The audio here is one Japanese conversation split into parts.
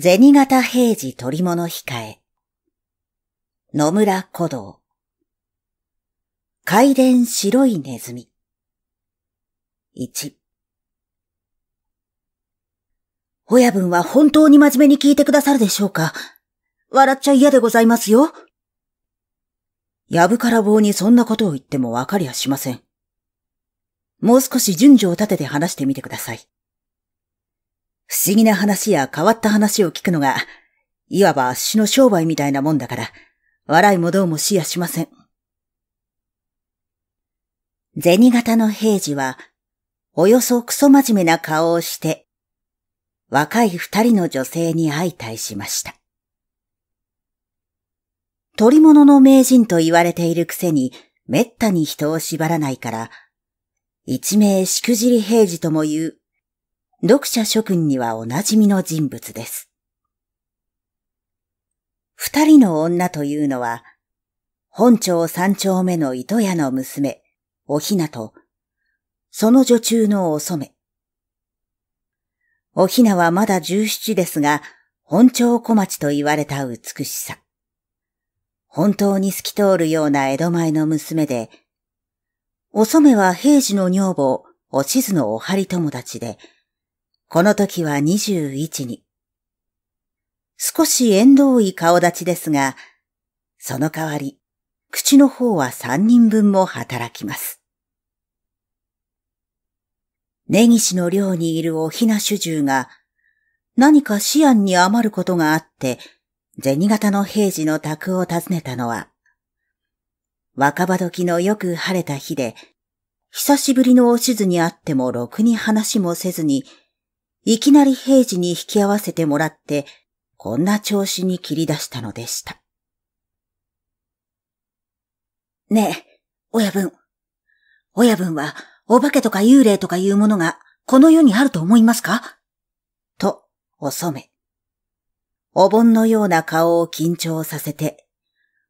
銭形平次取物控え。野村古道。海殿白いネズミ。1。親分は本当に真面目に聞いてくださるでしょうか笑っちゃ嫌でございますよ。やぶから棒にそんなことを言ってもわかりゃしません。もう少し順序を立てて話してみてください。不思議な話や変わった話を聞くのが、いわば足の商売みたいなもんだから、笑いもどうもしやしません。銭形の平次は、およそクソ真面目な顔をして、若い二人の女性に相対しました。取り物の名人と言われているくせに、滅多に人を縛らないから、一名しくじり平次とも言う読者諸君にはおなじみの人物です。二人の女というのは、本町三丁目の糸屋の娘、おひなと、その女中のお染め。おひなはまだ十七ですが、本町小町と言われた美しさ。本当に透き通るような江戸前の娘で、お染は平時の女房、おしずのお張り友達で、この時は二十一に。少し縁遠い顔立ちですが、その代わり、口の方は三人分も働きます。根岸の寮にいるおひな主従が、何か思案に余ることがあって、銭形の平次の宅を訪ねたのは、若葉時のよく晴れた日で、久しぶりのおしずに会ってもろくに話もせずに、いきなり平次に引き合わせてもらって、こんな調子に切り出したのでした。ねえ、親分。親分は、お化けとか幽霊とかいうものが、この世にあると思いますかと、お染め。お盆のような顔を緊張させて、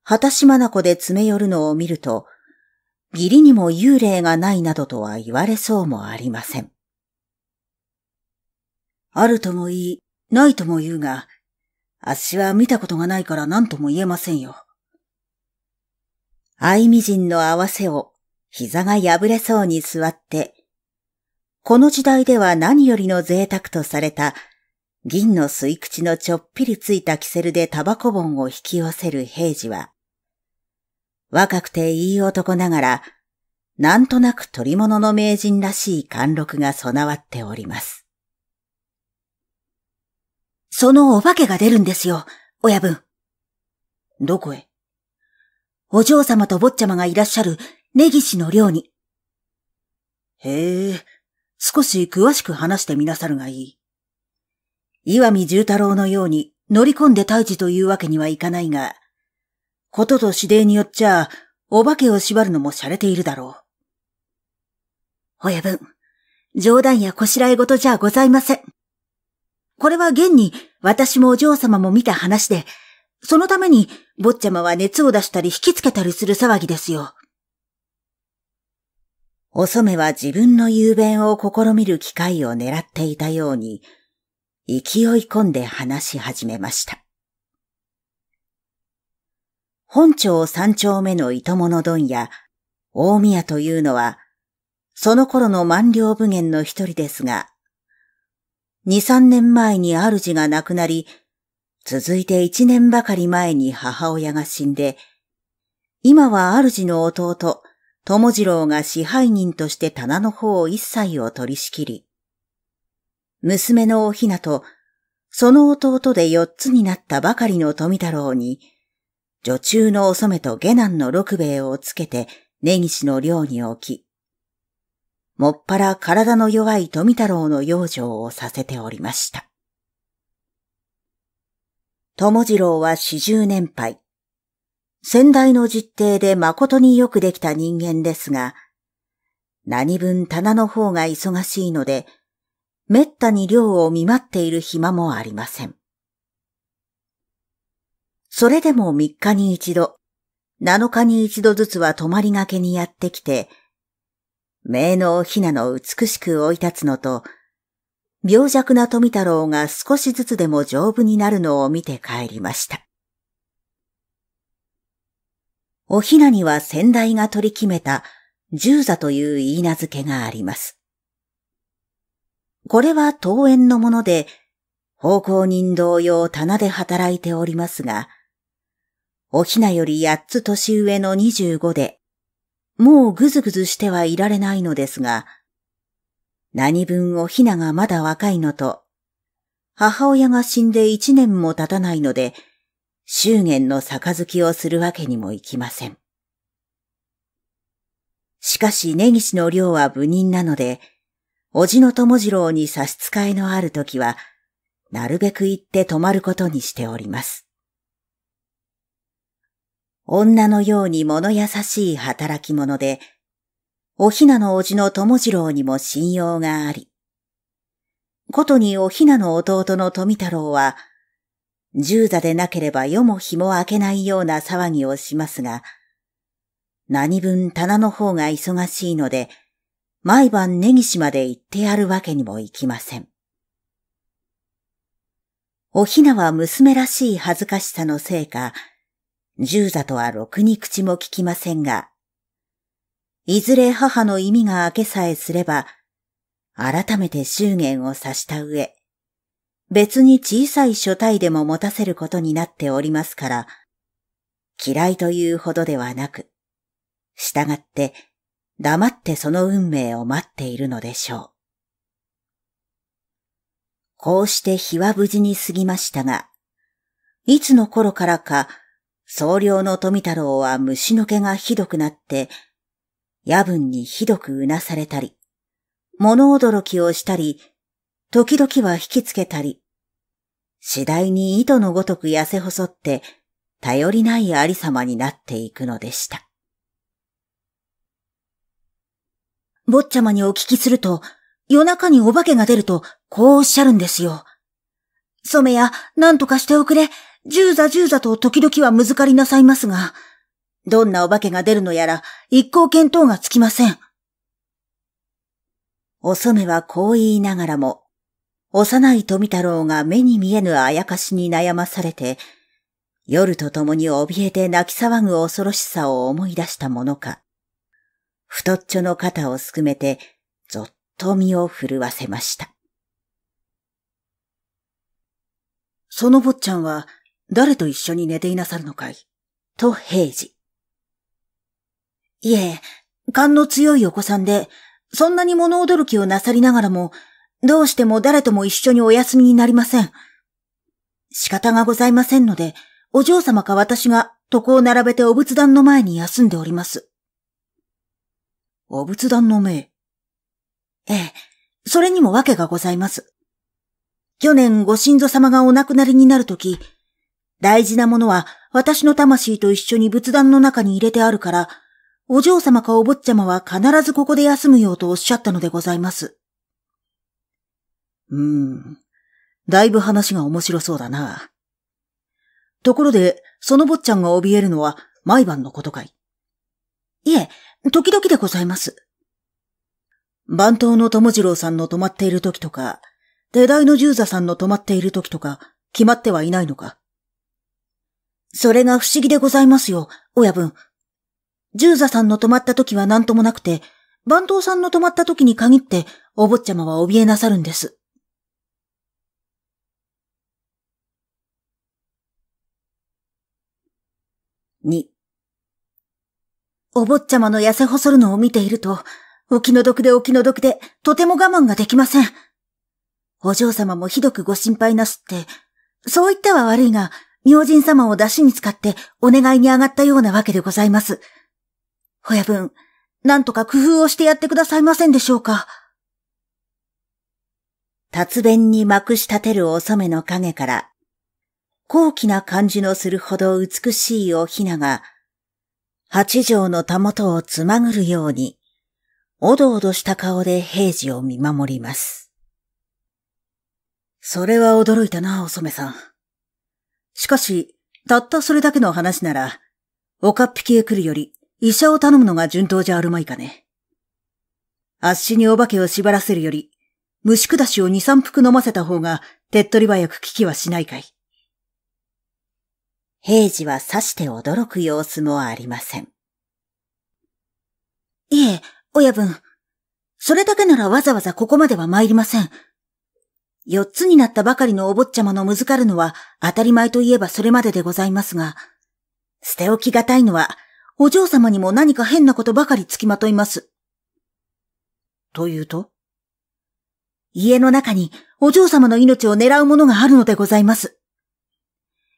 果たしまなこで詰め寄るのを見ると、義理にも幽霊がないなどとは言われそうもありません。あるとも言い、ないとも言うが、あっしは見たことがないから何とも言えませんよ。愛美人の合わせを膝が破れそうに座って、この時代では何よりの贅沢とされた銀の吸い口のちょっぴりついたキセルでタバコ盆を引き寄せる平次は、若くていい男ながら、なんとなく取り物の名人らしい貫禄が備わっております。そのお化けが出るんですよ、親分。どこへお嬢様と坊ちゃまがいらっしゃる根岸の寮に。へえ、少し詳しく話してみなさるがいい。岩見重太郎のように乗り込んで退治というわけにはいかないが、ことと指令によっちゃ、お化けを縛るのも洒落ているだろう。親分、冗談やこしらえ事じゃございません。これは現に私もお嬢様も見た話で、そのために坊ちゃまは熱を出したり引きつけたりする騒ぎですよ。お染は自分の雄弁を試みる機会を狙っていたように、勢い込んで話し始めました。本町三丁目の糸物問屋、大宮というのは、その頃の万両武元の一人ですが、2、3年前に主が亡くなり、続いて1年ばかり前に母親が死んで、今は主の弟、友次郎が支配人として棚の方一切を取り仕切り、娘のおひなと、その弟で四つになったばかりの富太郎に、女中のお染と下男の六兵衛をつけて根岸の寮に置き、もっぱら体の弱い富太郎の養生をさせておりました。友次郎は四十年配。先代の実定で誠によくできた人間ですが、何分棚の方が忙しいので、めったに量を見舞っている暇もありません。それでも3日に一度、7日に一度ずつは泊まりがけにやってきて、名のひなの美しく追い立つのと、病弱な富太郎が少しずつでも丈夫になるのを見て帰りました。おひなには先代が取り決めた十座という言い名付けがあります。これは桃園のもので、奉公人同様棚で働いておりますが、おひなより八つ年上の二十五でもうぐずぐずしてはいられないのですが、何分おひながまだ若いのと、母親が死んで一年も経たないので、祝言の杯をするわけにもいきません。しかし根岸の寮は無人なので、おじの友次郎に差し支えのある時は、なるべく行って泊まることにしております。女のように物優しい働き者で、おひなのおじの友次郎にも信用があり、ことにおひなの弟の富太郎は、従座でなければ夜も日も明けないような騒ぎをしますが、何分棚の方が忙しいので、毎晩根岸まで行ってやるわけにもいきません。おひなは娘らしい恥ずかしさのせいか、十座とはろくに口も聞きませんが、いずれ母の意味が明けさえすれば、改めて祝言を指した上、別に小さい書体でも持たせることになっておりますから、嫌いというほどではなく、従って黙ってその運命を待っているのでしょう。こうして日は無事に過ぎましたが、いつの頃からか総領の富太郎は虫の毛がひどくなって、夜分にひどくうなされたり、物驚きをしたり、時々は引きつけたり、次第に糸のごとく痩せ細って、頼りないありさまになっていくのでした。坊ちゃまにお聞きすると、夜中にお化けが出ると、こうおっしゃるんですよ。染谷、なんとかしておくれ。十座十座と時々はむずかりなさいますが、どんなお化けが出るのやら一向見当がつきません。お染はこう言いながらも、幼い富太郎が目に見えぬあやかしに悩まされて、夜と共に怯えて泣き騒ぐ恐ろしさを思い出したものか、太っちょの肩をすくめて、ぞっと身を震わせました。その坊ちゃんは、誰と一緒に寝ていなさるのかいと平次。いえ、勘の強いお子さんで、そんなに物驚きをなさりながらも、どうしても誰とも一緒にお休みになりません。仕方がございませんので、お嬢様か私が床を並べてお仏壇の前に休んでおります。お仏壇の命ええ、それにも訳がございます。去年ご神祖様がお亡くなりになるとき、大事なものは私の魂と一緒に仏壇の中に入れてあるから、お嬢様かお坊ちゃまは必ずここで休むようとおっしゃったのでございます。うーん。だいぶ話が面白そうだな。ところで、その坊ちゃんが怯えるのは毎晩のことかいいえ、時々でございます。番頭の友次郎さんの泊まっている時とか、手代の十座さんの泊まっている時とか、決まってはいないのかそれが不思議でございますよ、親分。十ザさんの泊まった時は何ともなくて、番頭さんの泊まった時に限って、お坊ちゃまは怯えなさるんです。二。お坊ちゃまの痩せ細るのを見ていると、お気の毒でお気の毒で、とても我慢ができません。お嬢様もひどくご心配なすって、そう言っては悪いが、明神様を出しに使ってお願いに上がったようなわけでございます。親分、なんとか工夫をしてやってくださいませんでしょうか。達弁にまくし立てるお染めの影から、高貴な感じのするほど美しいおひなが、八畳のたもとをつまぐるように、おどおどした顔で平時を見守ります。それは驚いたな、お染さん。しかし、たったそれだけの話なら、おかっぴきへ来るより、医者を頼むのが順当じゃあるまいかね。あっしにお化けを縛らせるより、虫下しを二三服飲ませた方が手っ取り早く聞きはしないかい。平次は刺して驚く様子もありません。いえ、親分。それだけならわざわざここまでは参りません。四つになったばかりのお坊ちゃまのむずかるのは当たり前といえばそれまででございますが、捨て置きがたいのは、お嬢様にも何か変なことばかりつきまといます。というと家の中にお嬢様の命を狙うものがあるのでございます。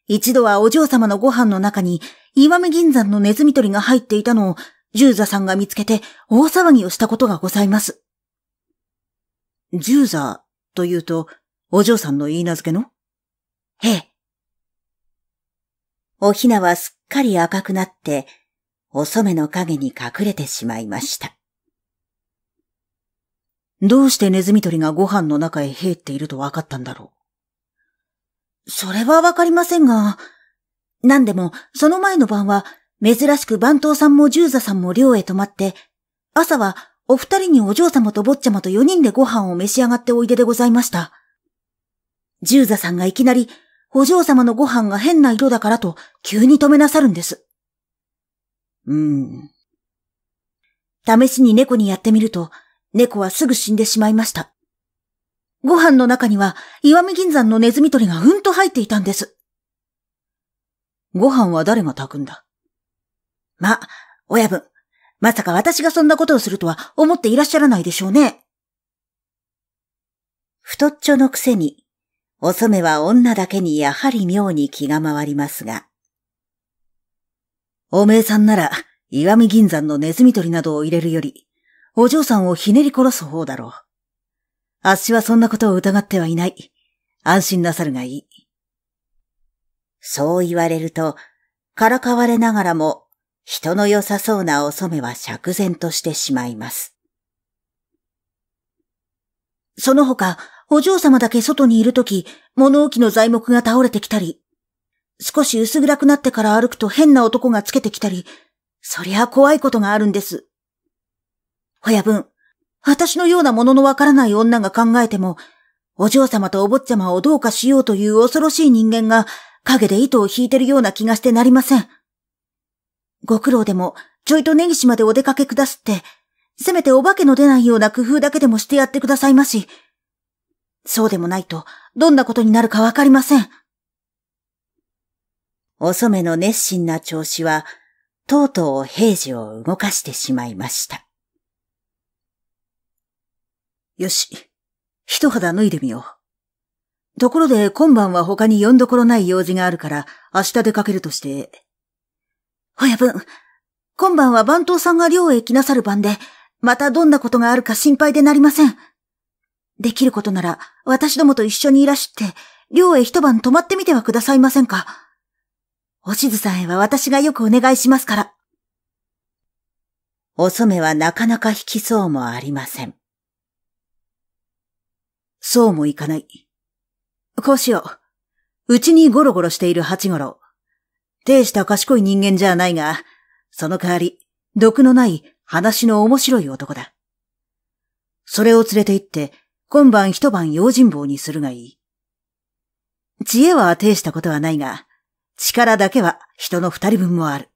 一度はお嬢様のご飯の中に岩目銀山のネズミ捕りが入っていたのを十座さんが見つけて大騒ぎをしたことがございます。十座というと、お嬢さんの言い名付けのへえ。おひなはすっかり赤くなって、お染の影に隠れてしまいました。どうしてネズミ捕りがご飯の中へ入っていると分かったんだろうそれはわかりませんが、何でもその前の晩は珍しく番頭さんも十座さんも寮へ泊まって、朝はお二人にお嬢様と坊ちゃまと四人でご飯を召し上がっておいででございました。十ザさんがいきなり、お嬢様のご飯が変な色だからと急に止めなさるんです。うーん。試しに猫にやってみると、猫はすぐ死んでしまいました。ご飯の中には、岩見銀山のネズミ捕りがうんと入っていたんです。ご飯は誰が炊くんだま、親分、まさか私がそんなことをするとは思っていらっしゃらないでしょうね。太っちょのくせにお染は女だけにやはり妙に気が回りますが。おめえさんなら、岩見銀山のネズミ捕りなどを入れるより、お嬢さんをひねり殺す方だろう。あっしはそんなことを疑ってはいない。安心なさるがいい。そう言われると、からかわれながらも、人の良さそうなお染は釈然としてしまいます。その他、お嬢様だけ外にいるとき、物置の材木が倒れてきたり、少し薄暗くなってから歩くと変な男がつけてきたり、そりゃ怖いことがあるんです。親分、私のようなもののわからない女が考えても、お嬢様とお坊ちゃまをどうかしようという恐ろしい人間が影で糸を引いてるような気がしてなりません。ご苦労でも、ちょいと根岸までお出かけくだすって、せめてお化けの出ないような工夫だけでもしてやってくださいまし。そうでもないと、どんなことになるかわかりません。お染の熱心な調子は、とうとう平次を動かしてしまいました。よし、一肌脱いでみよう。ところで今晩は他に呼んどころない用事があるから、明日出かけるとして。親分、今晩は番頭さんが寮へ行きなさる番で、またどんなことがあるか心配でなりません。できることなら、私どもと一緒にいらして、寮へ一晩泊まってみてはくださいませんか。おしずさんへは私がよくお願いしますから。お染はなかなか引きそうもありません。そうもいかない。こうしよう。うちにゴロゴロしている八五郎。定した賢い人間じゃないが、その代わり、毒のない話の面白い男だ。それを連れて行って、今晩一晩用心棒にするがいい。知恵は呈したことはないが、力だけは人の二人分もある。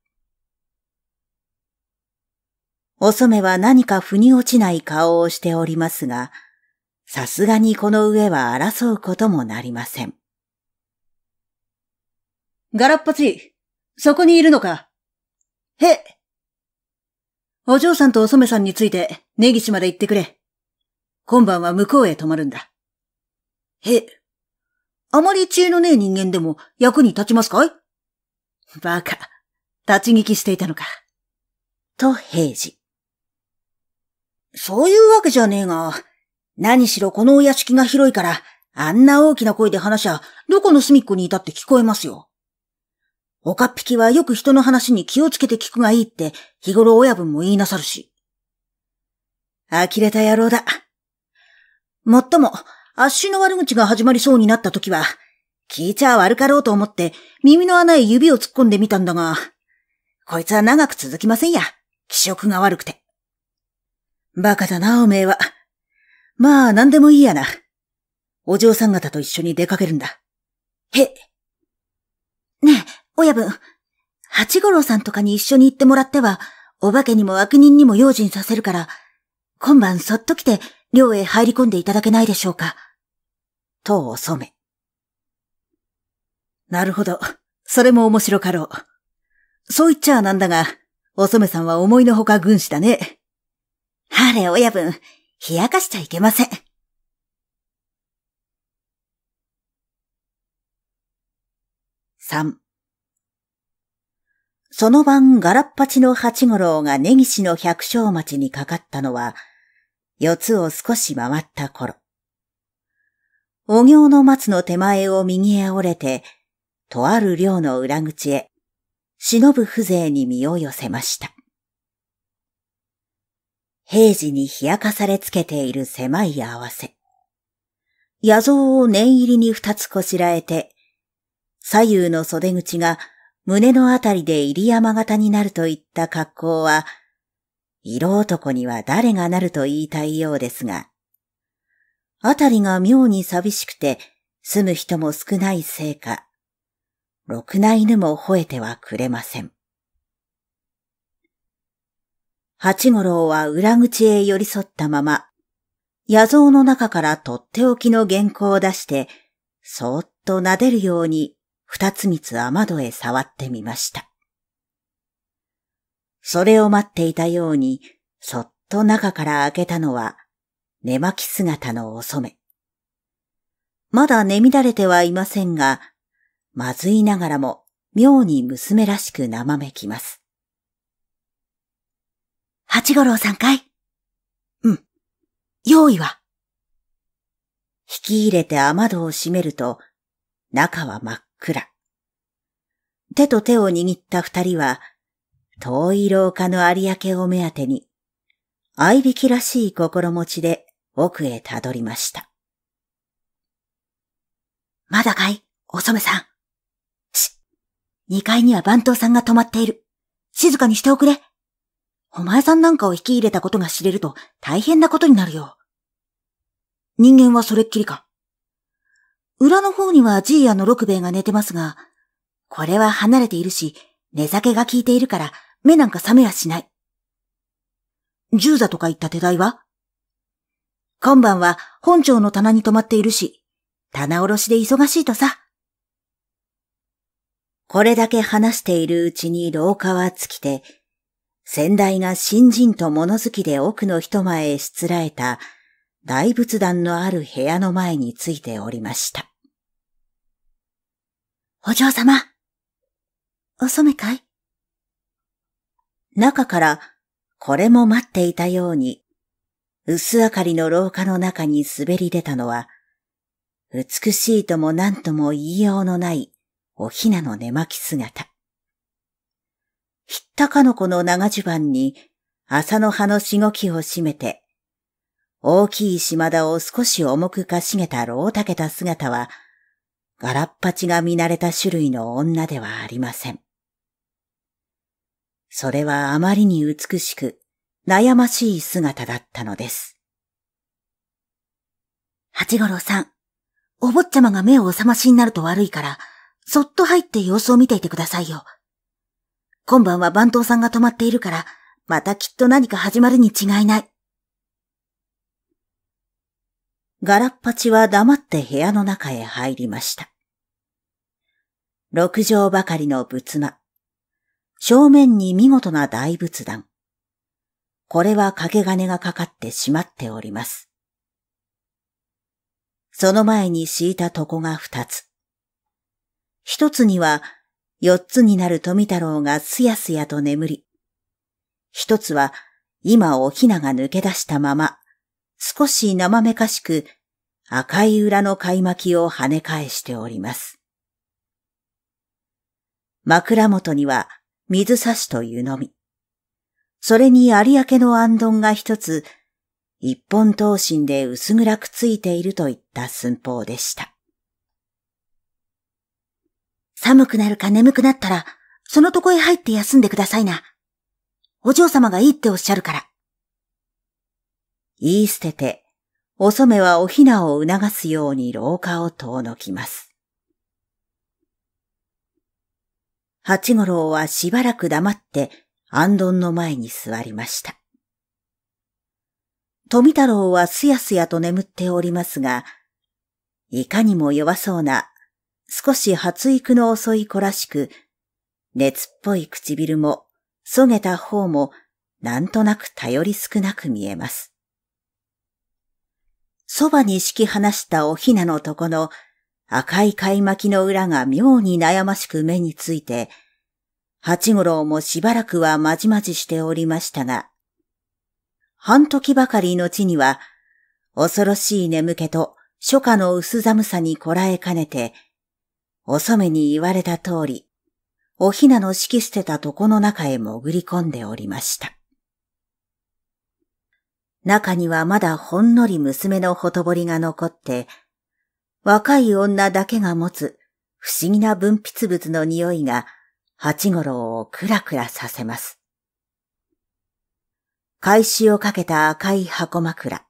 お染は何か腑に落ちない顔をしておりますが、さすがにこの上は争うこともなりません。ガラッパチ、そこにいるのかへお嬢さんとお染さんについて、根岸まで行ってくれ。今晩は向こうへ泊まるんだ。へ、あまり知恵のねえ人間でも役に立ちますかいバカ、立ち聞きしていたのか。と平次。そういうわけじゃねえが、何しろこのお屋敷が広いから、あんな大きな声で話しゃ、どこの隅っこにいたって聞こえますよ。岡っ引きはよく人の話に気をつけて聞くがいいって、日頃親分も言いなさるし。呆れた野郎だ。もっとも、あっしの悪口が始まりそうになった時は、聞いちゃ悪かろうと思って耳の穴へ指を突っ込んでみたんだが、こいつは長く続きませんや。気色が悪くて。バカだな、おめえは。まあ、なんでもいいやな。お嬢さん方と一緒に出かけるんだ。へ。ねえ、親分。八五郎さんとかに一緒に行ってもらっては、お化けにも悪人にも用心させるから、今晩そっと来て寮へ入り込んでいただけないでしょうか。とお染め。なるほど。それも面白かろう。そう言っちゃなんだが、お染さんは思いのほか軍師だね。あれ親分、冷やかしちゃいけません。三。その晩、ガラッパチの八五郎が根岸の百姓町にかかったのは、四つを少し回った頃、お行の松の手前を右へ折れて、とある寮の裏口へ、忍ぶ風情に身を寄せました。平時に冷やかされつけている狭い合わせ。野像を念入りに二つこしらえて、左右の袖口が胸のあたりで入山型になるといった格好は、色男には誰がなると言いたいようですが、あたりが妙に寂しくて住む人も少ないせいか、ろくな犬も吠えてはくれません。八五郎は裏口へ寄り添ったまま、野像の中からとっておきの原稿を出して、そーっと撫でるように二つ三つ雨戸へ触ってみました。それを待っていたように、そっと中から開けたのは、寝巻き姿のお染め。まだ寝乱れてはいませんが、まずいながらも妙に娘らしく生めきます。八五郎さんかいうん。用意は引き入れて雨戸を閉めると、中は真っ暗。手と手を握った二人は、遠い廊下の有明を目当てに、合いびきらしい心持ちで奥へたどりました。まだかいお染さん。し、二階には番頭さんが泊まっている。静かにしておくれ。お前さんなんかを引き入れたことが知れると大変なことになるよ。人間はそれっきりか。裏の方にはじいやの六兵衛が寝てますが、これは離れているし、寝酒が効いているから目なんか覚めやしない。十座とか言った手代は今晩は本庁の棚に泊まっているし、棚卸しで忙しいとさ。これだけ話しているうちに廊下は尽きて、先代が新人と物好きで奥の人前へしつらえた大仏壇のある部屋の前についておりました。お嬢様。お染かい中から、これも待っていたように、薄明かりの廊下の中に滑り出たのは、美しいとも何とも言いようのないおひなの寝巻き姿。ひったかのこの長襦袢に麻の葉のしごきを締めて、大きい島田を少し重くかしげた老竹た姿は、ガラッパチが見慣れた種類の女ではありません。それはあまりに美しく、悩ましい姿だったのです。八五郎さん、お坊ちゃまが目をお覚ましになると悪いから、そっと入って様子を見ていてくださいよ。今晩は番頭さんが泊まっているから、またきっと何か始まるに違いない。ガラッパチは黙って部屋の中へ入りました。六畳ばかりの仏間。正面に見事な大仏壇。これは掛け金がかかってしまっております。その前に敷いた床が二つ。一つには四つになる富太郎がすやすやと眠り、一つは今おひなが抜け出したまま、少し生めかしく赤い裏の貝巻きを跳ね返しております。枕元には水差しというのみ。それに有明の暗頓が一つ、一本刀身で薄暗くついているといった寸法でした。寒くなるか眠くなったら、そのとこへ入って休んでくださいな。お嬢様がいいっておっしゃるから。言い捨てて、お染はお雛を促すように廊下を遠のきます。八五郎はしばらく黙って安どの前に座りました。富太郎はすやすやと眠っておりますが、いかにも弱そうな、少し発育の遅い子らしく、熱っぽい唇も、そげた方も、なんとなく頼り少なく見えます。そばに敷き放したおひなのとこの赤い貝巻きの裏が妙に悩ましく目について、八五郎もしばらくはまじまじしておりましたが、半時ばかりの地には、恐ろしい眠気と初夏の薄寒さにこらえかねて、遅めに言われた通り、おひなの敷き捨てた床の中へ潜り込んでおりました。中にはまだほんのり娘のほとぼりが残って、若い女だけが持つ不思議な分泌物の匂いが八五郎をクラクラさせます。返しをかけた赤い箱枕。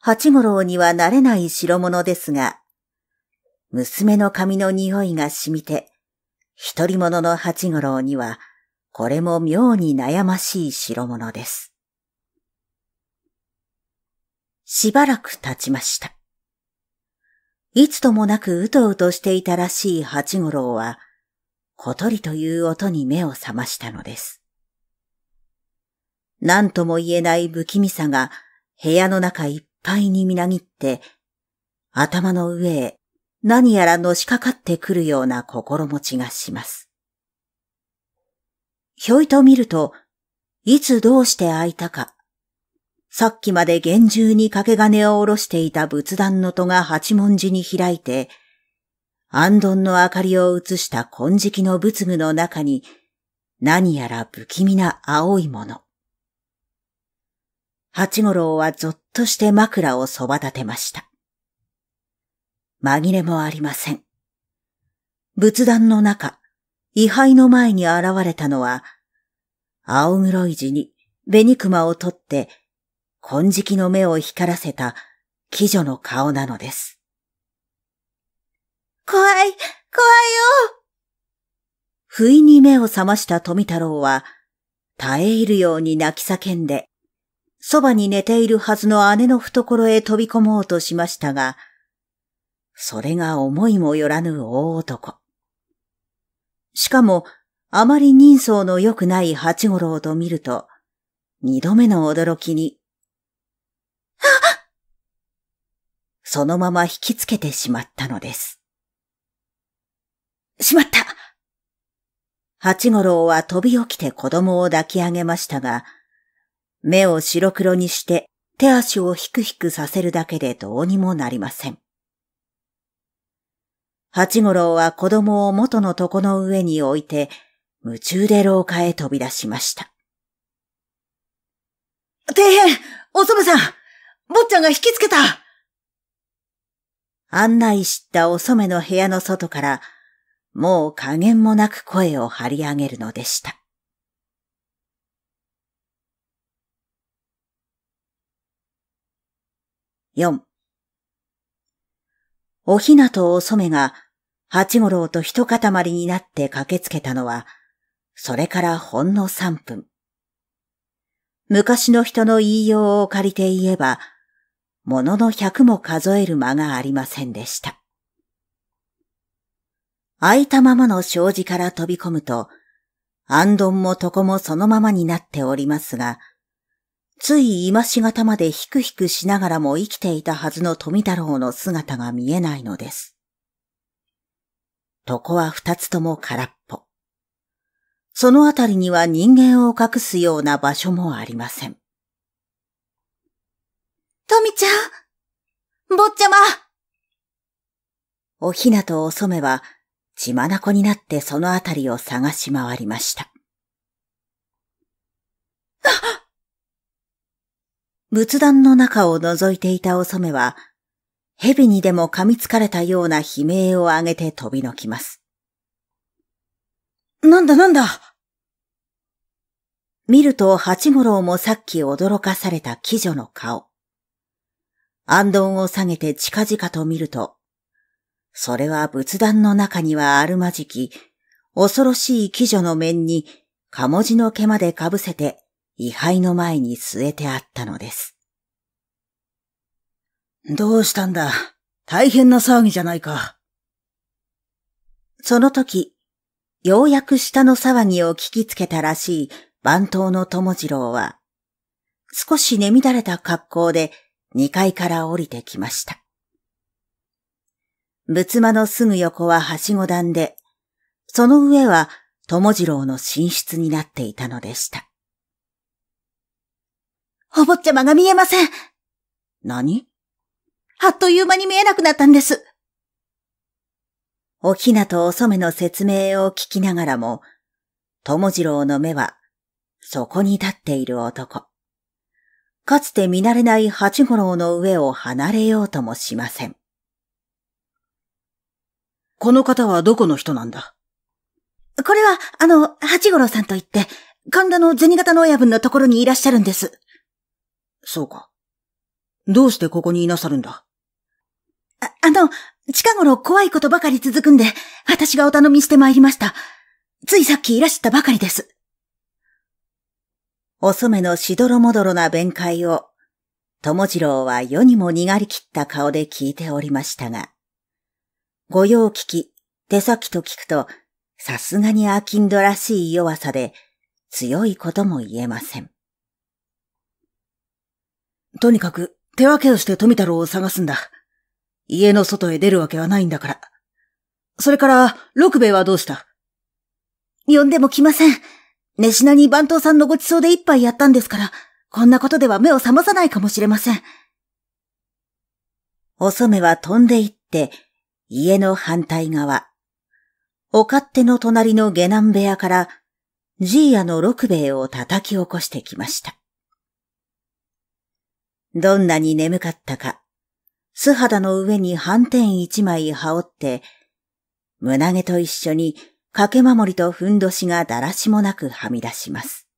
八五郎には慣れない白物ですが、娘の髪の匂いが染みて、一人者の八五郎には、これも妙に悩ましい代物です。しばらく経ちました。いつともなくうとうとしていたらしい八五郎は、ほとりという音に目を覚ましたのです。何とも言えない不気味さが部屋の中いっぱいにみなぎって、頭の上へ何やらのしかかってくるような心持ちがします。ひょいと見ると、いつどうして開いたか、さっきまで厳重に掛け金を下ろしていた仏壇の戸が八文字に開いて、安どの明かりを映した金色の仏具の中に、何やら不気味な青いもの。八五郎はぞっとして枕をそば立てました。紛れもありません。仏壇の中、位牌の前に現れたのは、青黒い字に紅熊を取って金色の目を光らせた貴女の顔なのです。怖い、怖いよ不意に目を覚ました富太郎は、耐え入るように泣き叫んで、そばに寝ているはずの姉の懐へ飛び込もうとしましたが、それが思いもよらぬ大男。しかも、あまり人相の良くない八五郎と見ると、二度目の驚きにそのまま引きつけてしまったのです。しまった八五郎は飛び起きて子供を抱き上げましたが、目を白黒にして手足をひくひくさせるだけでどうにもなりません。八五郎は子供を元の床の上に置いて、夢中で廊下へ飛び出しました。底辺おそぶさん坊ちゃんが引きつけた案内したお染の部屋の外から、もう加減もなく声を張り上げるのでした。四。おひなとお染が八五郎と一塊になって駆けつけたのは、それからほんの三分。昔の人の言いようを借りて言えば、ものの百も数える間がありませんでした。開いたままの障子から飛び込むと、安ども床もそのままになっておりますが、つい今しがたまでひくひくしながらも生きていたはずの富太郎の姿が見えないのです。床は二つとも空っぽ。そのあたりには人間を隠すような場所もありません。トミちゃん坊ちゃまおひなとおそめは血まなこになってそのあたりを探し回りました。仏壇の中を覗いていたおそめは、蛇にでも噛みつかれたような悲鳴を上げて飛びのきます。なんだなんだ見ると八五郎もさっき驚かされた貴女の顔。暗灯を下げて近々と見ると、それは仏壇の中にはあるまじき、恐ろしい鬼女の面に、かもじの毛までかぶせて、位牌の前に据えてあったのです。どうしたんだ大変な騒ぎじゃないか。その時、ようやく下の騒ぎを聞きつけたらしい番頭の友次郎は、少し眠だれた格好で2階から降りてきました。仏間のすぐ横ははしご段で、その上は友次郎の寝室になっていたのでした。お坊ちゃまが見えません。何あっという間に見えなくなったんです。おひなとおめの説明を聞きながらも、友次郎の目は、そこに立っている男。かつて見慣れない八五郎の上を離れようともしません。この方はどこの人なんだこれは、あの、八五郎さんと言って、神田の銭形の親分のところにいらっしゃるんです。そうか。どうしてここにいなさるんだああの、近頃怖いことばかり続くんで、私がお頼みして参りました。ついさっきいらしたばかりです。お染めのしどろもどろな弁解を、友次郎は世にも逃りきった顔で聞いておりましたが、御用聞き、手先と聞くと、さすがにアキンドらしい弱さで、強いことも言えません。とにかく、手分けをして富太郎を探すんだ。家の外へ出るわけはないんだから。それから、六兵衛はどうした呼んでも来ません。寝品に番頭さんのご馳走で一杯やったんですから、こんなことでは目を覚まさないかもしれません。お染は飛んで行って、家の反対側、お勝手の隣の下男部屋から、じいやの六兵衛を叩き起こしてきました。どんなに眠かったか、素肌の上に斑点一枚羽織って、胸毛と一緒に掛け守りとふんどしがだらしもなくはみ出します。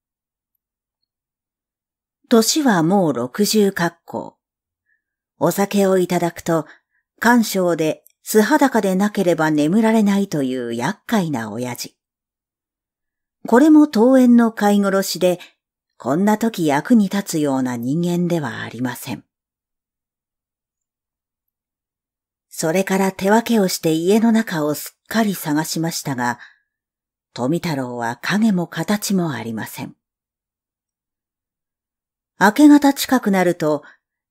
年はもう六十格好。お酒をいただくと、干渉で素裸でなければ眠られないという厄介な親父。これも当園の飼い殺しで、こんな時役に立つような人間ではありません。それから手分けをして家の中をすっかり探しましたが、富太郎は影も形もありません。明け方近くなると、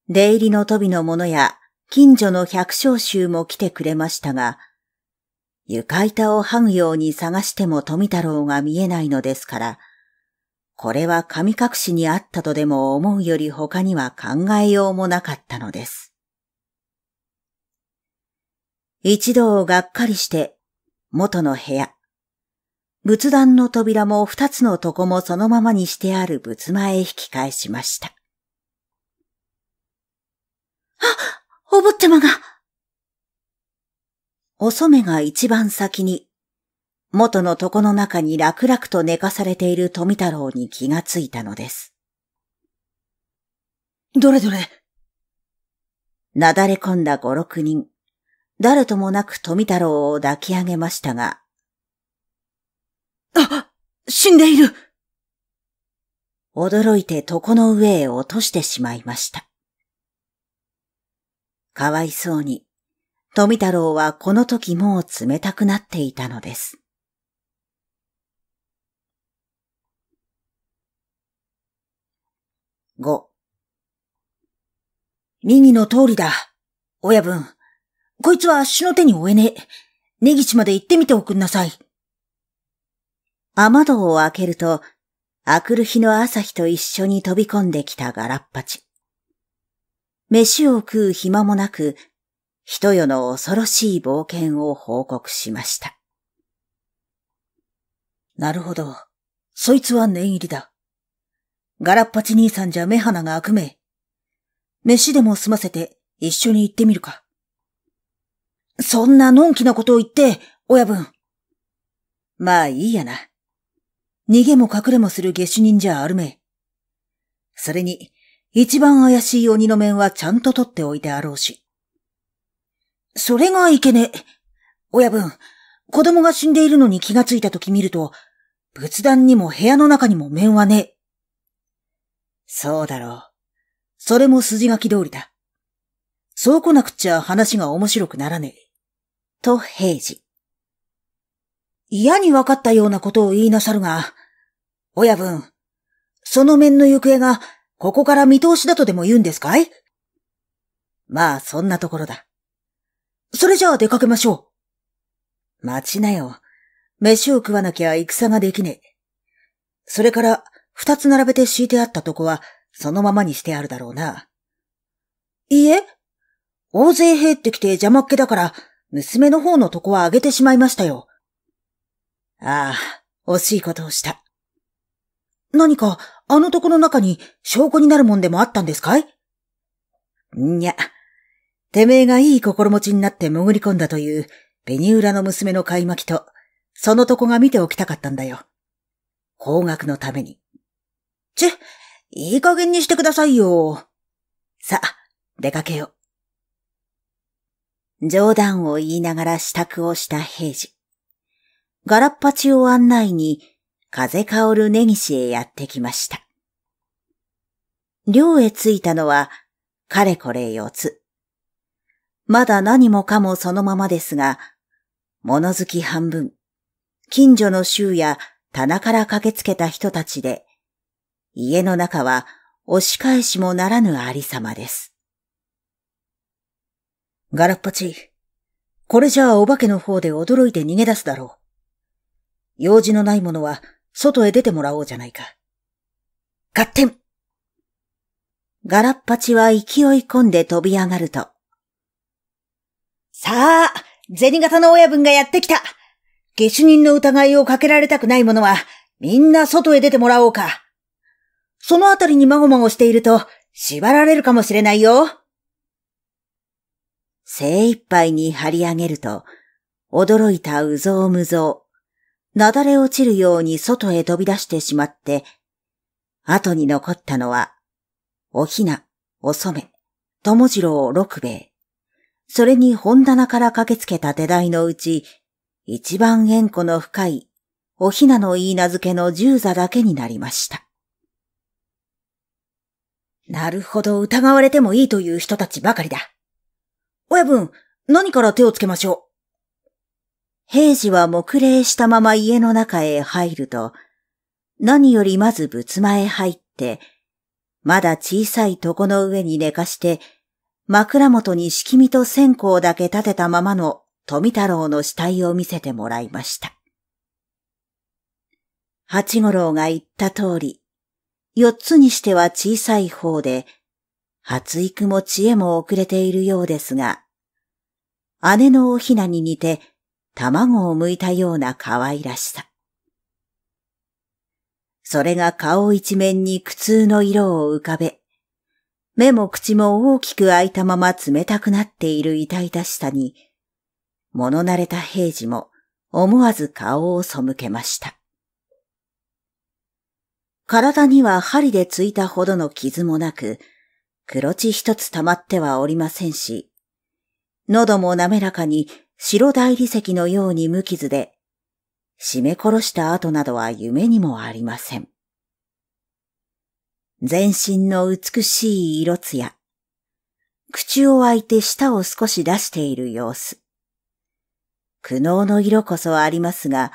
出入りの飛びの者や近所の百姓衆も来てくれましたが、床板を剥ぐように探しても富太郎が見えないのですから、これは神隠しにあったとでも思うより他には考えようもなかったのです。一同がっかりして元の部屋。仏壇の扉も二つの床もそのままにしてある仏前へ引き返しました。あお坊ちゃまがお染が一番先に、元の床の中に楽々と寝かされている富太郎に気がついたのです。どれどれなだれ込んだ五六人。誰ともなく富太郎を抱き上げましたが。あ死んでいる驚いて床の上へ落としてしまいました。かわいそうに、富太郎はこの時もう冷たくなっていたのです。5. 右の通りだ、親分。こいつは足の手に負えねえ。根岸まで行ってみておくんなさい。雨戸を開けると、明くる日の朝日と一緒に飛び込んできたガラッパチ。飯を食う暇もなく、人よの恐ろしい冒険を報告しました。なるほど。そいつは念入りだ。ガラッパチ兄さんじゃ目鼻が悪め。飯でも済ませて一緒に行ってみるか。そんなのんきなことを言って、親分。まあいいやな。逃げも隠れもする下手人じゃあるめそれに、一番怪しい鬼の面はちゃんと取っておいてあろうし。それがいけねえ。親分、子供が死んでいるのに気がついた時見ると、仏壇にも部屋の中にも面はねえ。そうだろう。それも筋書き通りだ。そう来なくっちゃ話が面白くならねえ。と平次。嫌に分かったようなことを言いなさるが、親分、その面の行方がここから見通しだとでも言うんですかいまあ、そんなところだ。それじゃあ出かけましょう。待ちなよ。飯を食わなきゃ戦ができねえ。それから、二つ並べて敷いてあったとこは、そのままにしてあるだろうな。いいえ、大勢入ってきて邪魔っ気だから、娘の方のとこはあげてしまいましたよ。ああ、惜しいことをした。何か、あのとこの中に証拠になるもんでもあったんですかいんにゃ、てめえがいい心持ちになって潜り込んだという、紅浦の娘の買い巻きと、そのとこが見ておきたかったんだよ。方角のために。ちぇ、いい加減にしてくださいよ。さ出かけよう。冗談を言いながら支度をした平次。ガラッパチを案内に、風香る根岸へやってきました。寮へ着いたのは、かれこれ四つ。まだ何もかもそのままですが、物好き半分、近所の州や棚から駆けつけた人たちで、家の中は押し返しもならぬありさまです。ガラッパチ。これじゃあお化けの方で驚いて逃げ出すだろう。用事のないものは外へ出てもらおうじゃないか。合点ガラッパチは勢い込んで飛び上がると。さあ、銭形の親分がやってきた下手人の疑いをかけられたくない者は、みんな外へ出てもらおうか。そのあたりにまごまごしていると、縛られるかもしれないよ。精一杯に張り上げると、驚いたうぞうむぞう、なだれ落ちるように外へ飛び出してしまって、後に残ったのは、おひな、おそめ、ともじろう六兵衛、それに本棚から駆けつけた手代のうち、一番縁故の深い、おひなの言い名付けの十座だけになりました。なるほど疑われてもいいという人たちばかりだ。親分、何から手をつけましょう。平次は黙礼したまま家の中へ入ると、何よりまず仏間へ入って、まだ小さい床の上に寝かして、枕元に敷きみと線香だけ立てたままの富太郎の死体を見せてもらいました。八五郎が言った通り、四つにしては小さい方で、発育も知恵も遅れているようですが、姉のおひなに似て卵を剥いたような可愛らしさ。それが顔一面に苦痛の色を浮かべ、目も口も大きく開いたまま冷たくなっている痛々しさに、物慣れた平次も思わず顔を背けました。体には針でついたほどの傷もなく、黒地一つ溜まってはおりませんし、喉も滑らかに白大理石のように無傷で、締め殺した跡などは夢にもありません。全身の美しい色艶、口を開いて舌を少し出している様子。苦悩の色こそありますが、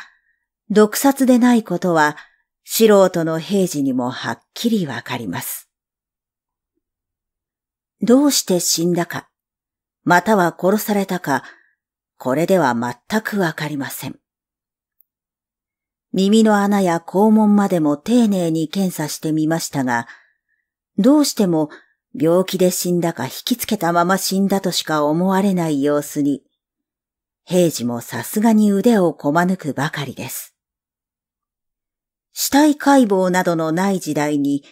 毒殺でないことは素人の平時にもはっきりわかります。どうして死んだか、または殺されたか、これでは全くわかりません。耳の穴や肛門までも丁寧に検査してみましたが、どうしても病気で死んだか引きつけたまま死んだとしか思われない様子に、平時もさすがに腕をこまぬくばかりです。死体解剖などのない時代に、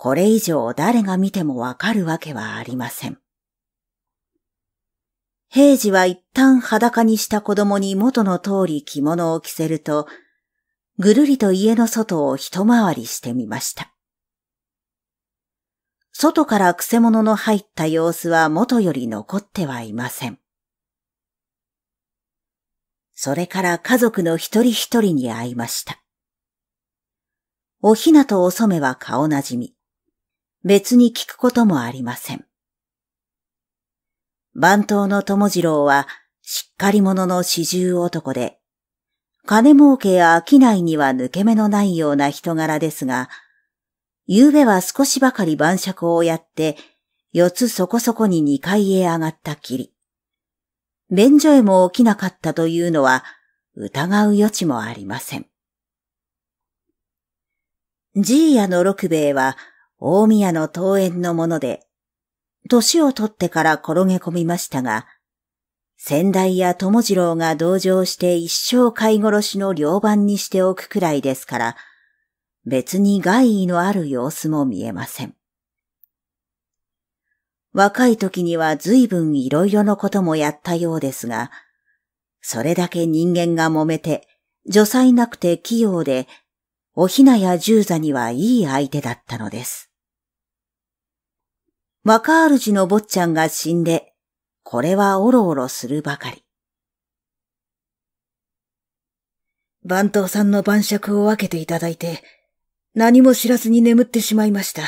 これ以上誰が見てもわかるわけはありません。平次は一旦裸にした子供に元の通り着物を着せると、ぐるりと家の外を一回りしてみました。外からくせ者の入った様子は元より残ってはいません。それから家族の一人一人に会いました。おひなとお染は顔なじみ。別に聞くこともありません。番頭の友次郎はしっかり者の四十男で、金儲けや商いには抜け目のないような人柄ですが、夕べは少しばかり晩酌をやって、四つそこそこに二階へ上がったきり。便所へも起きなかったというのは疑う余地もありません。じいやの六兵衛は大宮の桃園のもので、年をとってから転げ込みましたが、先代や友次郎が同情して一生飼い殺しの両番にしておくくらいですから、別に害意のある様子も見えません。若い時には随分いろいろのこともやったようですが、それだけ人間が揉めて、女才なくて器用で、おひなや十座にはいい相手だったのです。若主の坊ちゃんが死んで、これはおろおろするばかり。番頭さんの晩酌を分けていただいて、何も知らずに眠ってしまいました。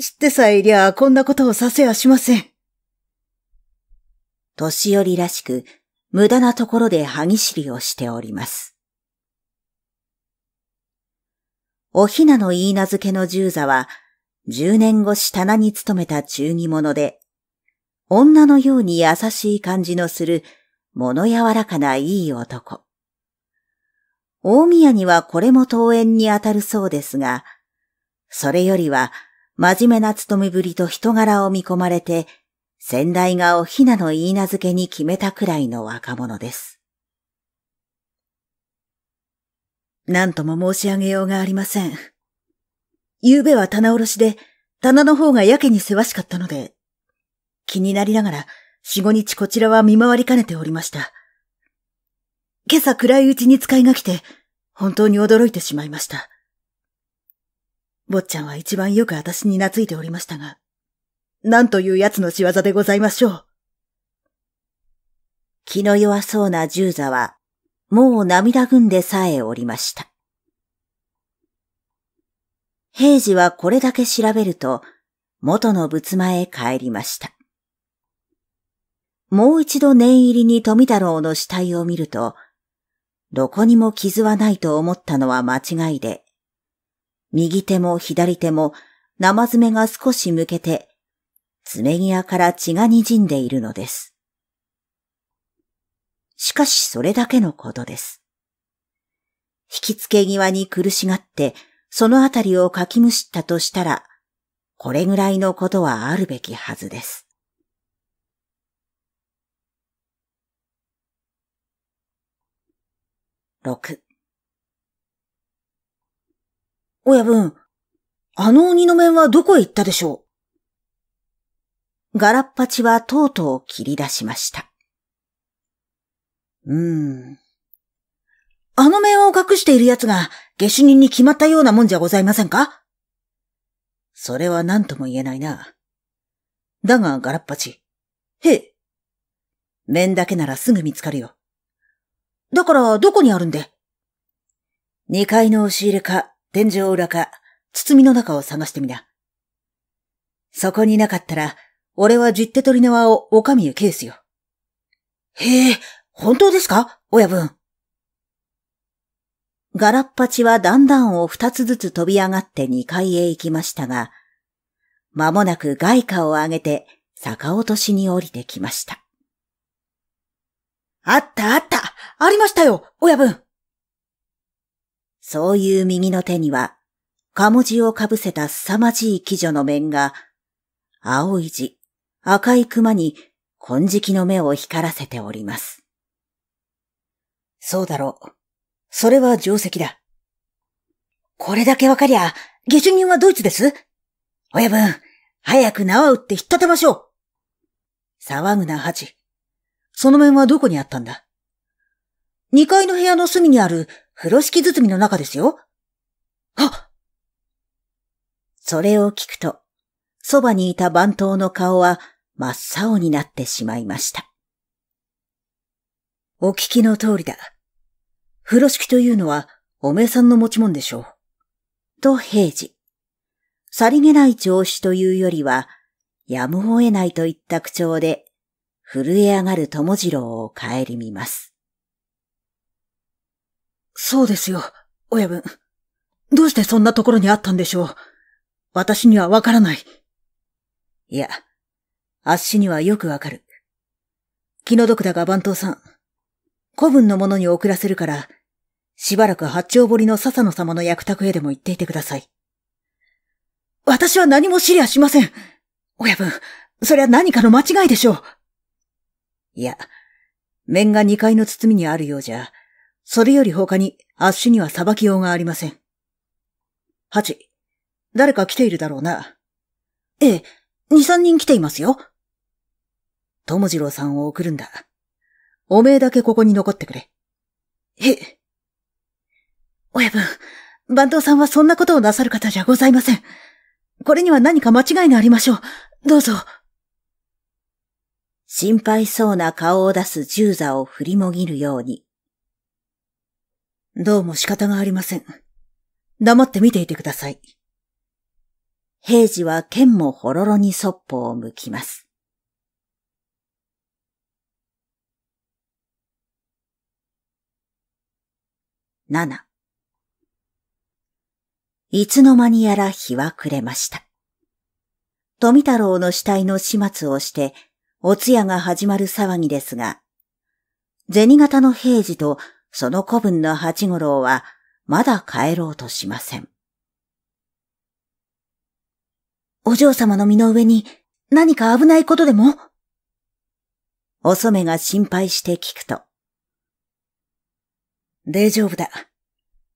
知ってさえいりゃこんなことをさせやしません。年寄りらしく、無駄なところで歯ぎしりをしております。おひなの言い名付けの従座は、十年越し棚に勤めた中義者で、女のように優しい感じのする物柔らかないい男。大宮にはこれも登園にあたるそうですが、それよりは真面目な勤めぶりと人柄を見込まれて、先代がおひなの言い名付けに決めたくらいの若者です。何とも申し上げようがありません。昨夜は棚卸しで、棚の方がやけにせわしかったので、気になりながら、四五日こちらは見回りかねておりました。今朝暗いうちに使いが来て、本当に驚いてしまいました。坊ちゃんは一番よく私に懐いておりましたが、なんという奴の仕業でございましょう。気の弱そうな十座は、もう涙ぐんでさえおりました。平次はこれだけ調べると、元の仏間へ帰りました。もう一度念入りに富太郎の死体を見ると、どこにも傷はないと思ったのは間違いで、右手も左手も生爪が少し向けて、爪際から血が滲んでいるのです。しかしそれだけのことです。引き付け際に苦しがってそのあたりをかきむしったとしたら、これぐらいのことはあるべきはずです。六。親分、あの鬼の面はどこへ行ったでしょうガラッパチはとうとう切り出しました。うーん。あの面を隠している奴が、下手人に決まったようなもんじゃございませんかそれは何とも言えないな。だが、ガラッパチ。へえ。面だけならすぐ見つかるよ。だから、どこにあるんで二階の押し入れか、天井裏か、包みの中を探してみな。そこになかったら、俺は十手取り縄をお上へ返すよ。へえ、本当ですか親分。ガラッパチは段々を二つずつ飛び上がって2階へ行きましたが、間もなく外貨を上げて坂落としに降りてきました。あったあったありましたよ親分そういう右の手には、かもじをかぶせた凄まじい鬼女の面が、青い字、赤い熊に金色の目を光らせております。そうだろう。それは定石だ。これだけわかりゃ、下手人はドイツです親分、早く縄打って引っ立てましょう騒ぐな、チ。その面はどこにあったんだ二階の部屋の隅にある風呂敷包みの中ですよ。あそれを聞くと、そばにいた番頭の顔は真っ青になってしまいました。お聞きの通りだ。風呂敷というのは、おめえさんの持ち物でしょう。と平次。さりげない調子というよりは、やむを得ないといった口調で、震え上がる友次郎を帰り見ます。そうですよ、親分。どうしてそんなところにあったんでしょう。私にはわからない。いや、あっしにはよくわかる。気の毒だが番頭さん、古文の者に送らせるから、しばらく八丁堀の笹野様の役宅へでも行っていてください。私は何も知りゃしません。親分、そりゃ何かの間違いでしょう。いや、面が二階の包みにあるようじゃ、それより他に足には裁きようがありません。八、誰か来ているだろうな。ええ、二三人来ていますよ。友次郎さんを送るんだ。おめえだけここに残ってくれ。へ、親分、番頭さんはそんなことをなさる方じゃございません。これには何か間違いがありましょう。どうぞ。心配そうな顔を出す十座を振りもぎるように。どうも仕方がありません。黙って見ていてください。平次は剣もほろろにそっぽを向きます。七。いつの間にやら日は暮れました。富太郎の死体の始末をして、お通夜が始まる騒ぎですが、銭形の平次とその子分の八五郎は、まだ帰ろうとしません。お嬢様の身の上に何か危ないことでもお染が心配して聞くと。大丈夫だ。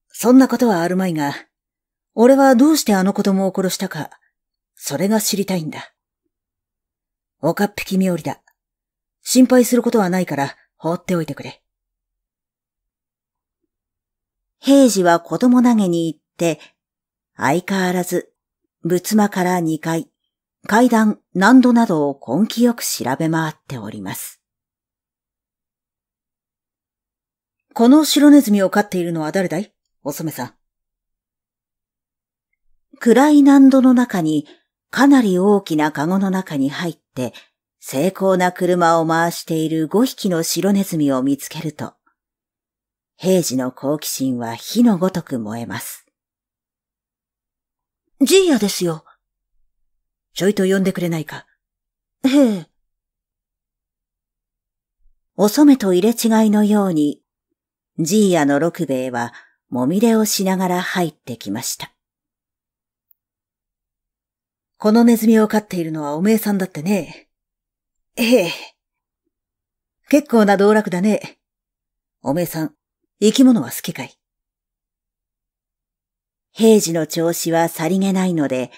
そんなことはあるまいが、俺はどうしてあの子供を殺したか、それが知りたいんだ。岡っぴきみおりだ。心配することはないから、放っておいてくれ。平次は子供投げに行って、相変わらず、仏間から2階、階段、難度などを根気よく調べ回っております。この白ネズミを飼っているのは誰だいお染さん。暗い難度の中にかなり大きなカゴの中に入って精巧な車を回している5匹の白ネズミを見つけると、平時の好奇心は火のごとく燃えます。ジーヤですよ。ちょいと呼んでくれないか。へえ。お染めと入れ違いのように、ジーヤの六兵衛はもみれをしながら入ってきました。このネズミを飼っているのはおめえさんだってね。ええ。結構な道楽だね。おめえさん、生き物は好きかい平時の調子はさりげないので、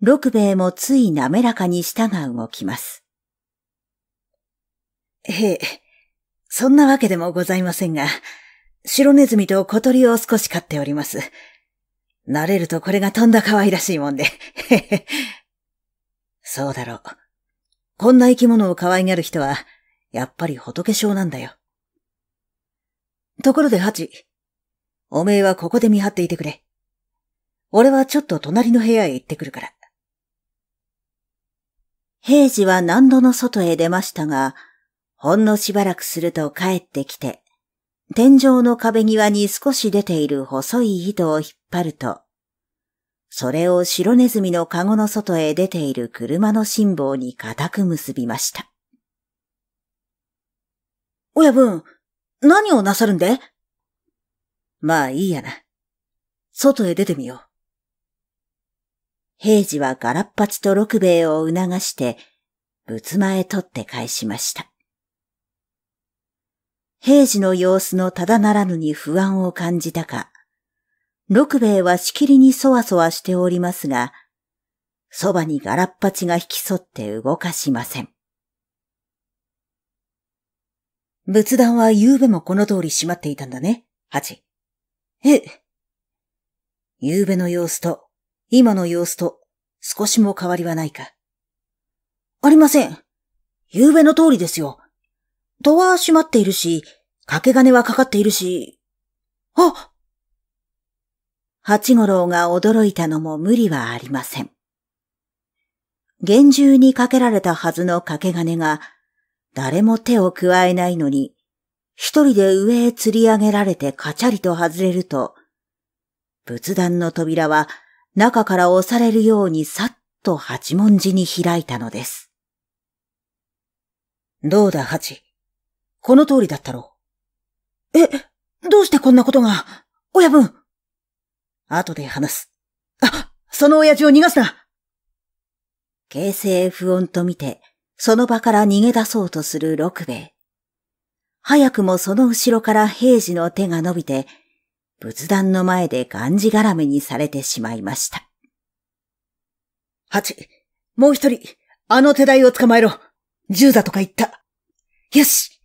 六兵衛もつい滑らかに舌が動きます。へえ、そんなわけでもございませんが、白ネズミと小鳥を少し飼っております。慣れるとこれがとんだ可愛らしいもんで。そうだろう。こんな生き物を可愛がる人は、やっぱり仏性なんだよ。ところでハチ、おめえはここで見張っていてくれ。俺はちょっと隣の部屋へ行ってくるから。平次は何度の外へ出ましたが、ほんのしばらくすると帰ってきて、天井の壁際に少し出ている細い糸を引っ張ると、それを白ネズミのカゴの外へ出ている車の辛抱に固く結びました。親分、何をなさるんでまあいいやな。外へ出てみよう。平次はガラッパチと六兵衛を促して、仏間へ取って返しました。平次の様子のただならぬに不安を感じたか、六兵衛はしきりにそわそわしておりますが、そばにガラッパチが引き添って動かしません。仏壇は夕べもこの通り閉まっていたんだね、八。え、え。夕べの様子と、今の様子と、少しも変わりはないか。ありません。夕べの通りですよ。戸は閉まっているし、掛け金はかかっているし。あ八五郎が驚いたのも無理はありません。厳重にかけられたはずの掛け金が、誰も手を加えないのに、一人で上へ釣り上げられてカチャリと外れると、仏壇の扉は中から押されるようにさっと八文字に開いたのです。どうだ、八。この通りだったろう。え、どうしてこんなことが親分後で話す。あその親父を逃がすな形勢不穏と見て、その場から逃げ出そうとする六兵衛。早くもその後ろから平次の手が伸びて、仏壇の前でがんじがらめにされてしまいました。八、もう一人、あの手代を捕まえろ。十だとか言った。よし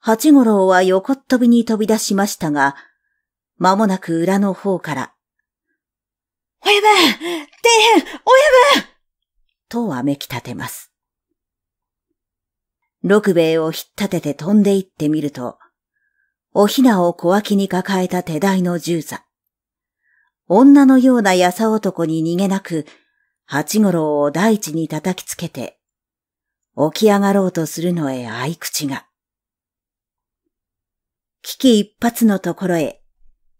八五郎は横っ飛びに飛び出しましたが、間もなく裏の方から。親分底辺親分とわめき立てます。六兵衛を引っ立てて飛んで行ってみると、おひなを小脇に抱えた手代の銃座。女のようなやさ男に逃げなく、八五郎を大地に叩きつけて、起き上がろうとするのへ合口が。危機一髪のところへ、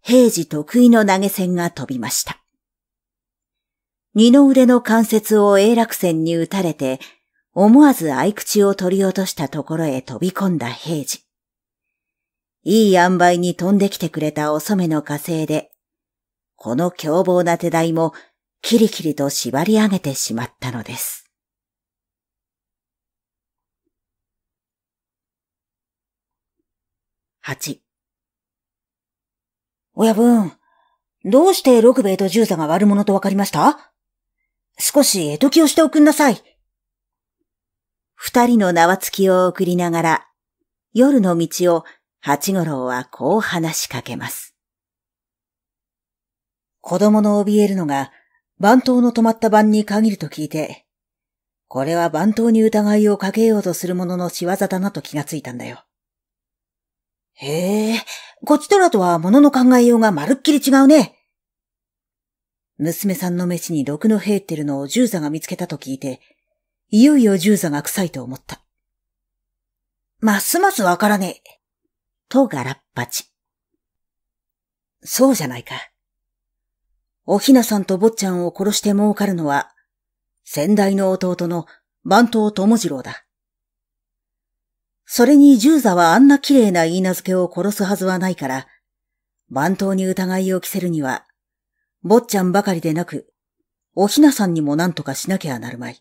平時得意の投げ銭が飛びました。二の腕の関節を永楽線に打たれて、思わず合口を取り落としたところへ飛び込んだ平次。いい塩梅に飛んできてくれたお染めの火星で、この凶暴な手代もキリキリと縛り上げてしまったのです。8親分、どうして六兵衛と十座が悪者と分かりました少し絵解きをしておくんなさい。二人の縄付きを送りながら、夜の道を八五郎はこう話しかけます。子供の怯えるのが番頭の止まった晩に限ると聞いて、これは番頭に疑いをかけようとする者の仕業だなと気がついたんだよ。へえ、こっちとらとは物の考えようがまるっきり違うね。娘さんの飯に毒のヘーテルのー座が見つけたと聞いて、いよいよー座が臭いと思った。ますますわからねえ。とガラッパチ。そうじゃないか。おひなさんと坊ちゃんを殺して儲かるのは、先代の弟の番頭友次郎だ。それに十座はあんな綺麗な言い名付けを殺すはずはないから、番頭に疑いを着せるには、坊ちゃんばかりでなく、おひなさんにも何とかしなきゃなるまい。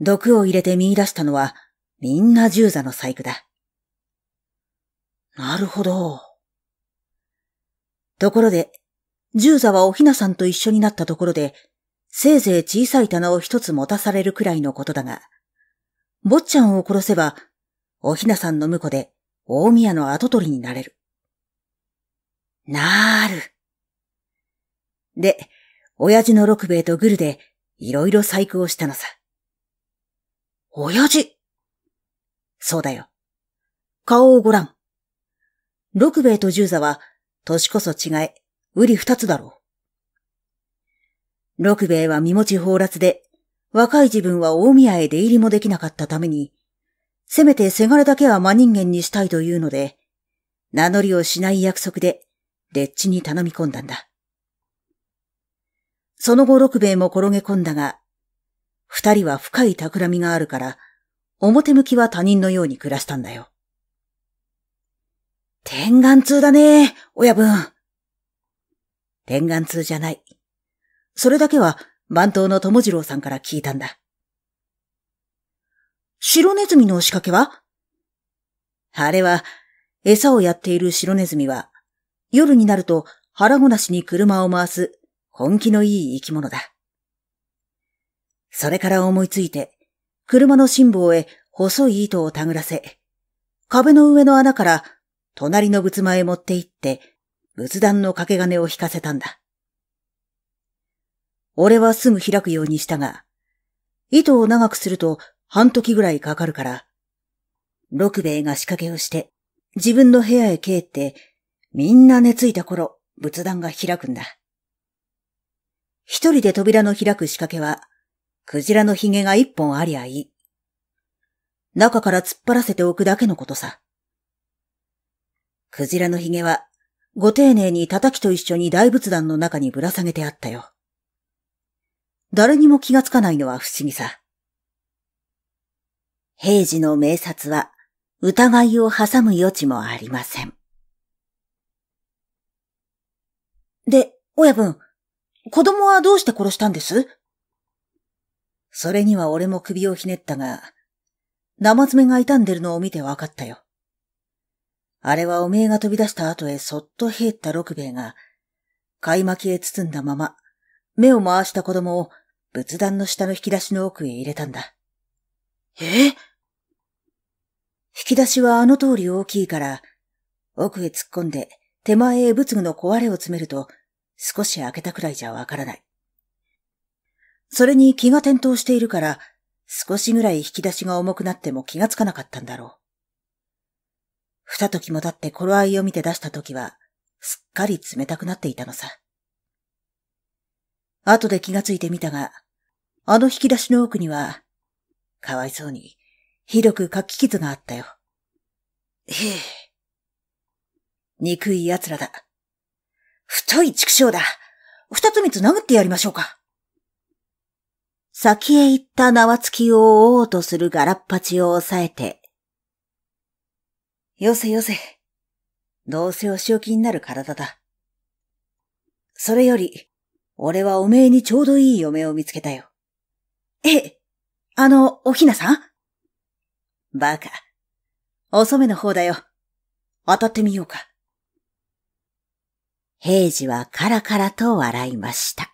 毒を入れて見出したのは、みんな十座の細工だ。なるほど。ところで、十座はおひなさんと一緒になったところで、せいぜい小さい棚を一つ持たされるくらいのことだが、坊ちゃんを殺せば、おひなさんの婿で大宮の跡取りになれる。なーる。で、親父の六兵衛とグルで、いろいろ細工をしたのさ。親父そうだよ。顔をごらん。六兵衛と十座は、年こそ違え、うり二つだろう。六兵衛は身持ち放辣で若い自分は大宮へ出入りもできなかったために、せめてせがれだけは真人間にしたいというので、名乗りをしない約束で、レッチに頼み込んだんだ。その後六兵衛も転げ込んだが、二人は深い企みがあるから、表向きは他人のように暮らしたんだよ。天眼通だね、親分。天眼通じゃない。それだけは番頭の友次郎さんから聞いたんだ。白ネズミの仕掛けはあれは、餌をやっている白ネズミは、夜になると腹ごなしに車を回す本気のいい生き物だ。それから思いついて、車の辛抱へ細い糸をたぐらせ、壁の上の穴から隣の仏間へ持って行って、仏壇の掛け金を引かせたんだ。俺はすぐ開くようにしたが、糸を長くすると半時ぐらいかかるから。六兵衛が仕掛けをして、自分の部屋へ帰って、みんな寝ついた頃、仏壇が開くんだ。一人で扉の開く仕掛けは、クジラの髭が一本ありゃいい。中から突っ張らせておくだけのことさ。クジラの髭は、ご丁寧に叩きと一緒に大仏壇の中にぶら下げてあったよ。誰にも気がつかないのは不思議さ。平時の名察は疑いを挟む余地もありません。で、親分、子供はどうして殺したんですそれには俺も首をひねったが、生爪が傷んでるのを見て分かったよ。あれはおめえが飛び出した後へそっと減った六兵衛が、買い巻きへ包んだまま、目を回した子供を仏壇の下の引き出しの奥へ入れたんだ。え引き出しはあの通り大きいから、奥へ突っ込んで手前へ仏具の壊れを詰めると少し開けたくらいじゃわからない。それに気が転倒しているから、少しぐらい引き出しが重くなっても気がつかなかったんだろう。二時も経って頃合いを見て出した時は、すっかり冷たくなっていたのさ。後で気がついてみたが、あの引き出しの奥には、かわいそうに、ひどく書き傷があったよ。へえ。憎い奴らだ。太い畜生だ。二つ三つ殴ってやりましょうか。先へ行った縄付きを追おうとするガラッパチを抑えて。よせよせ。どうせお仕置きになる体だ。それより、俺はおめえにちょうどいい嫁を見つけたよ。ええ、あの、おひなさんバカ。遅めの方だよ。当たってみようか。平次はカラカラと笑いました。